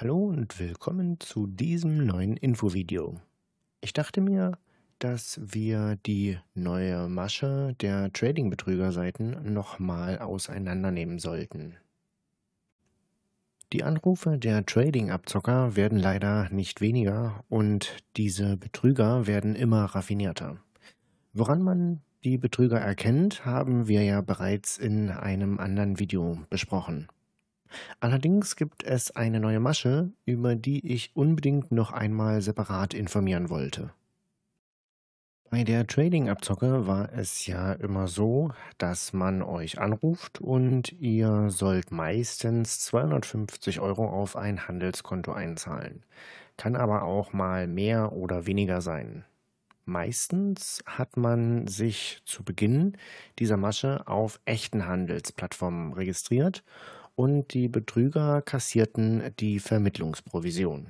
Hallo und willkommen zu diesem neuen Infovideo. Ich dachte mir, dass wir die neue Masche der Trading-Betrügerseiten nochmal auseinandernehmen sollten. Die Anrufe der Trading-Abzocker werden leider nicht weniger und diese Betrüger werden immer raffinierter. Woran man die Betrüger erkennt, haben wir ja bereits in einem anderen Video besprochen. Allerdings gibt es eine neue Masche, über die ich unbedingt noch einmal separat informieren wollte. Bei der Trading-Abzocke war es ja immer so, dass man euch anruft und ihr sollt meistens 250 Euro auf ein Handelskonto einzahlen. Kann aber auch mal mehr oder weniger sein. Meistens hat man sich zu Beginn dieser Masche auf echten Handelsplattformen registriert und die Betrüger kassierten die Vermittlungsprovision.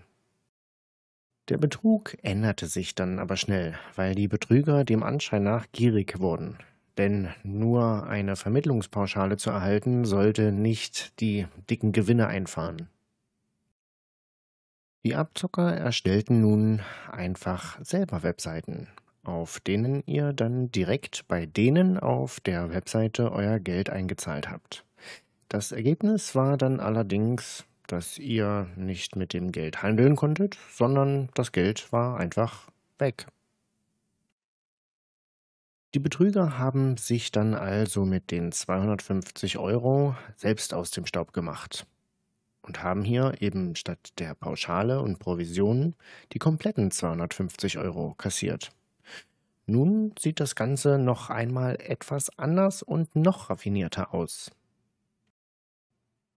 Der Betrug änderte sich dann aber schnell, weil die Betrüger dem Anschein nach gierig wurden. Denn nur eine Vermittlungspauschale zu erhalten, sollte nicht die dicken Gewinne einfahren. Die Abzocker erstellten nun einfach selber Webseiten, auf denen ihr dann direkt bei denen auf der Webseite euer Geld eingezahlt habt. Das Ergebnis war dann allerdings, dass ihr nicht mit dem Geld handeln konntet, sondern das Geld war einfach weg. Die Betrüger haben sich dann also mit den 250 Euro selbst aus dem Staub gemacht und haben hier eben statt der Pauschale und Provisionen die kompletten 250 Euro kassiert. Nun sieht das Ganze noch einmal etwas anders und noch raffinierter aus.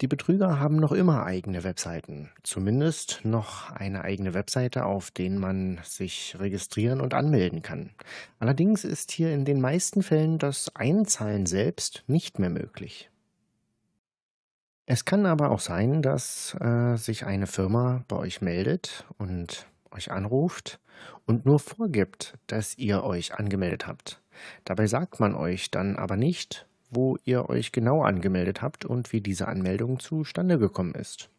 Die Betrüger haben noch immer eigene Webseiten, zumindest noch eine eigene Webseite, auf denen man sich registrieren und anmelden kann. Allerdings ist hier in den meisten Fällen das Einzahlen selbst nicht mehr möglich. Es kann aber auch sein, dass äh, sich eine Firma bei euch meldet und euch anruft und nur vorgibt, dass ihr euch angemeldet habt. Dabei sagt man euch dann aber nicht, wo ihr euch genau angemeldet habt und wie diese Anmeldung zustande gekommen ist.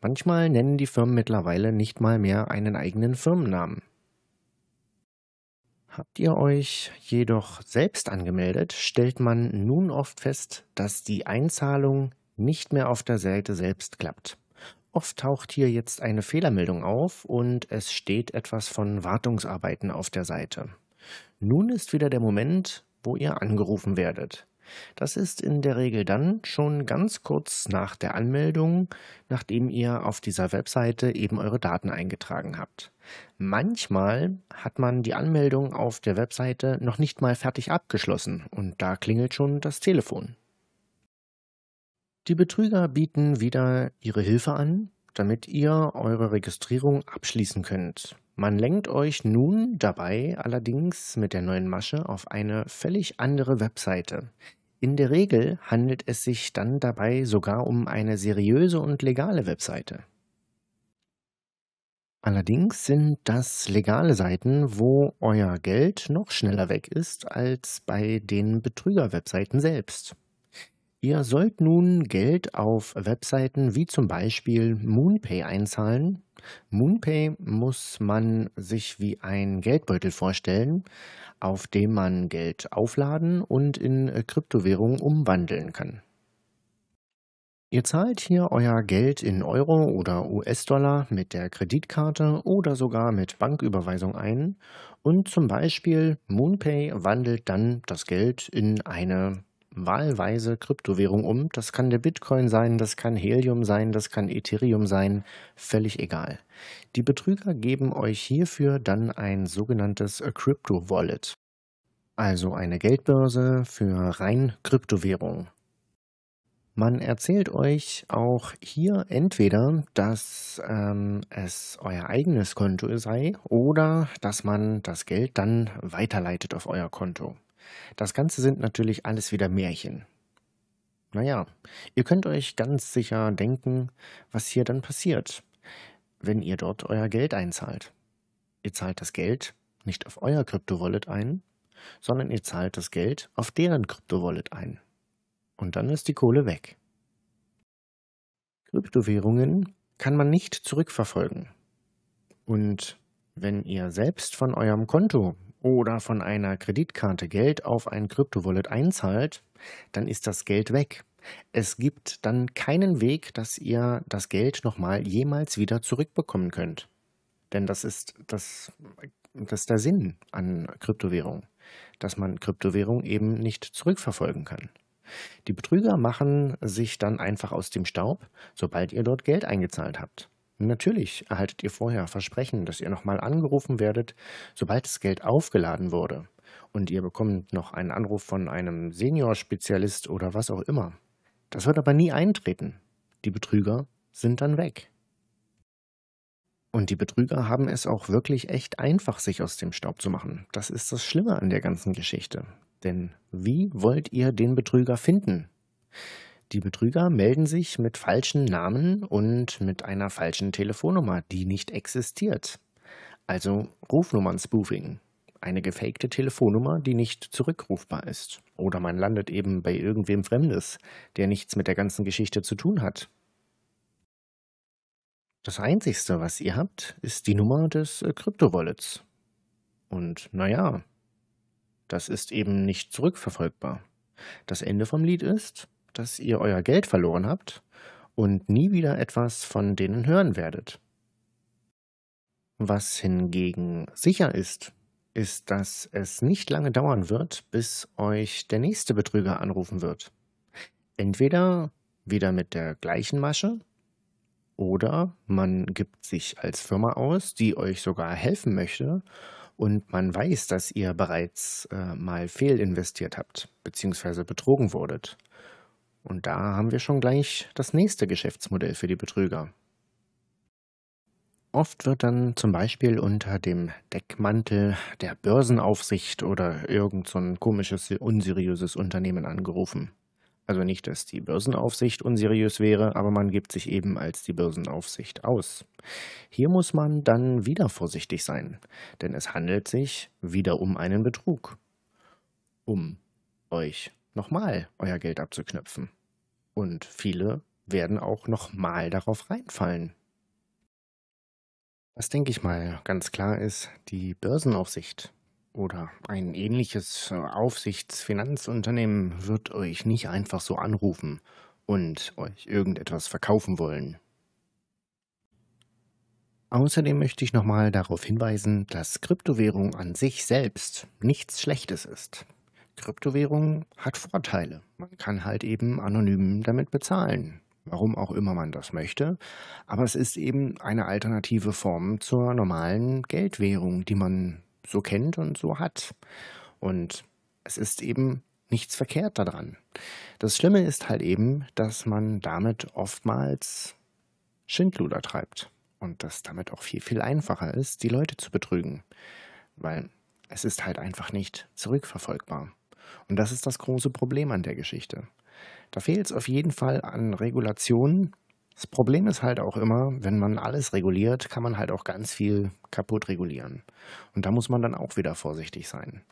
Manchmal nennen die Firmen mittlerweile nicht mal mehr einen eigenen Firmennamen. Habt ihr euch jedoch selbst angemeldet, stellt man nun oft fest, dass die Einzahlung nicht mehr auf der Seite selbst klappt. Oft taucht hier jetzt eine Fehlermeldung auf und es steht etwas von Wartungsarbeiten auf der Seite. Nun ist wieder der Moment, wo ihr angerufen werdet. Das ist in der Regel dann schon ganz kurz nach der Anmeldung, nachdem ihr auf dieser Webseite eben eure Daten eingetragen habt. Manchmal hat man die Anmeldung auf der Webseite noch nicht mal fertig abgeschlossen und da klingelt schon das Telefon. Die Betrüger bieten wieder ihre Hilfe an, damit ihr eure Registrierung abschließen könnt. Man lenkt euch nun dabei allerdings mit der neuen Masche auf eine völlig andere Webseite. In der Regel handelt es sich dann dabei sogar um eine seriöse und legale Webseite. Allerdings sind das legale Seiten, wo euer Geld noch schneller weg ist als bei den Betrüger-Webseiten selbst. Ihr sollt nun Geld auf Webseiten wie zum Beispiel Moonpay einzahlen. Moonpay muss man sich wie ein Geldbeutel vorstellen, auf dem man Geld aufladen und in äh, Kryptowährungen umwandeln kann. Ihr zahlt hier euer Geld in Euro oder US-Dollar mit der Kreditkarte oder sogar mit Banküberweisung ein und zum Beispiel Moonpay wandelt dann das Geld in eine wahlweise Kryptowährung um. Das kann der Bitcoin sein, das kann Helium sein, das kann Ethereum sein, völlig egal. Die Betrüger geben euch hierfür dann ein sogenanntes Crypto Wallet, also eine Geldbörse für rein Kryptowährung. Man erzählt euch auch hier entweder, dass ähm, es euer eigenes Konto sei oder dass man das Geld dann weiterleitet auf euer Konto. Das Ganze sind natürlich alles wieder Märchen. Naja, ihr könnt euch ganz sicher denken, was hier dann passiert, wenn ihr dort euer Geld einzahlt. Ihr zahlt das Geld nicht auf euer Kryptowallet ein, sondern ihr zahlt das Geld auf deren Kryptowallet ein. Und dann ist die Kohle weg. Kryptowährungen kann man nicht zurückverfolgen. Und wenn ihr selbst von eurem Konto oder von einer Kreditkarte Geld auf ein Kryptowallet einzahlt, dann ist das Geld weg. Es gibt dann keinen Weg, dass ihr das Geld nochmal jemals wieder zurückbekommen könnt. Denn das ist, das, das ist der Sinn an Kryptowährung, dass man Kryptowährung eben nicht zurückverfolgen kann. Die Betrüger machen sich dann einfach aus dem Staub, sobald ihr dort Geld eingezahlt habt. Natürlich erhaltet ihr vorher Versprechen, dass ihr nochmal angerufen werdet, sobald das Geld aufgeladen wurde. Und ihr bekommt noch einen Anruf von einem Seniorspezialist oder was auch immer. Das wird aber nie eintreten. Die Betrüger sind dann weg. Und die Betrüger haben es auch wirklich echt einfach, sich aus dem Staub zu machen. Das ist das Schlimme an der ganzen Geschichte. Denn wie wollt ihr den Betrüger finden? Die Betrüger melden sich mit falschen Namen und mit einer falschen Telefonnummer, die nicht existiert. Also Rufnummern-Spoofing. Eine gefakte Telefonnummer, die nicht zurückrufbar ist. Oder man landet eben bei irgendwem Fremdes, der nichts mit der ganzen Geschichte zu tun hat. Das Einzigste, was ihr habt, ist die Nummer des äh, Kryptowallets. Und naja, das ist eben nicht zurückverfolgbar. Das Ende vom Lied ist, dass ihr euer Geld verloren habt und nie wieder etwas von denen hören werdet. Was hingegen sicher ist, ist, dass es nicht lange dauern wird, bis euch der nächste Betrüger anrufen wird. Entweder wieder mit der gleichen Masche oder man gibt sich als Firma aus, die euch sogar helfen möchte und man weiß, dass ihr bereits äh, mal fehlinvestiert habt bzw. betrogen wurdet. Und da haben wir schon gleich das nächste Geschäftsmodell für die Betrüger. Oft wird dann zum Beispiel unter dem Deckmantel der Börsenaufsicht oder irgend so ein komisches, unseriöses Unternehmen angerufen. Also nicht, dass die Börsenaufsicht unseriös wäre, aber man gibt sich eben als die Börsenaufsicht aus. Hier muss man dann wieder vorsichtig sein, denn es handelt sich wieder um einen Betrug. Um euch nochmal euer Geld abzuknöpfen. Und viele werden auch nochmal darauf reinfallen. Was denke ich mal ganz klar ist, die Börsenaufsicht oder ein ähnliches äh, Aufsichtsfinanzunternehmen wird euch nicht einfach so anrufen und euch irgendetwas verkaufen wollen. Außerdem möchte ich nochmal darauf hinweisen, dass Kryptowährung an sich selbst nichts Schlechtes ist. Kryptowährung hat Vorteile. Man kann halt eben anonym damit bezahlen. Warum auch immer man das möchte. Aber es ist eben eine alternative Form zur normalen Geldwährung, die man so kennt und so hat. Und es ist eben nichts verkehrt daran. Das Schlimme ist halt eben, dass man damit oftmals Schindluder treibt und dass damit auch viel, viel einfacher ist, die Leute zu betrügen, weil es ist halt einfach nicht zurückverfolgbar. Und das ist das große Problem an der Geschichte. Da fehlt es auf jeden Fall an Regulationen. Das Problem ist halt auch immer, wenn man alles reguliert, kann man halt auch ganz viel kaputt regulieren. Und da muss man dann auch wieder vorsichtig sein.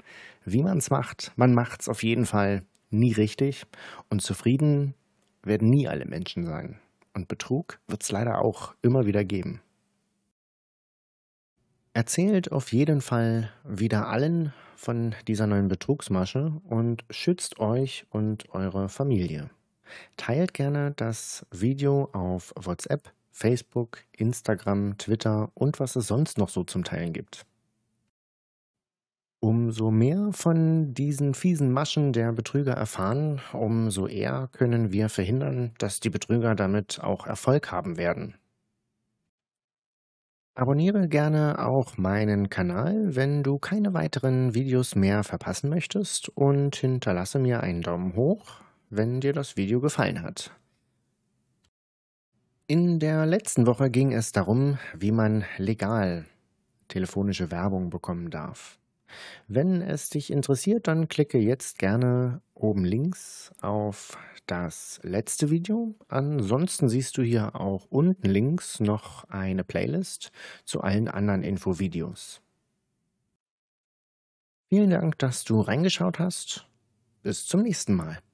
Wie man es macht, man macht es auf jeden Fall nie richtig und zufrieden werden nie alle Menschen sein. Und Betrug wird es leider auch immer wieder geben. Erzählt auf jeden Fall wieder allen von dieser neuen Betrugsmasche und schützt euch und eure Familie. Teilt gerne das Video auf WhatsApp, Facebook, Instagram, Twitter und was es sonst noch so zum Teilen gibt. Umso mehr von diesen fiesen Maschen der Betrüger erfahren, umso eher können wir verhindern, dass die Betrüger damit auch Erfolg haben werden. Abonniere gerne auch meinen Kanal, wenn du keine weiteren Videos mehr verpassen möchtest und hinterlasse mir einen Daumen hoch, wenn dir das Video gefallen hat. In der letzten Woche ging es darum, wie man legal telefonische Werbung bekommen darf. Wenn es dich interessiert, dann klicke jetzt gerne oben links auf das letzte Video. Ansonsten siehst du hier auch unten links noch eine Playlist zu allen anderen Infovideos. Vielen Dank, dass du reingeschaut hast. Bis zum nächsten Mal.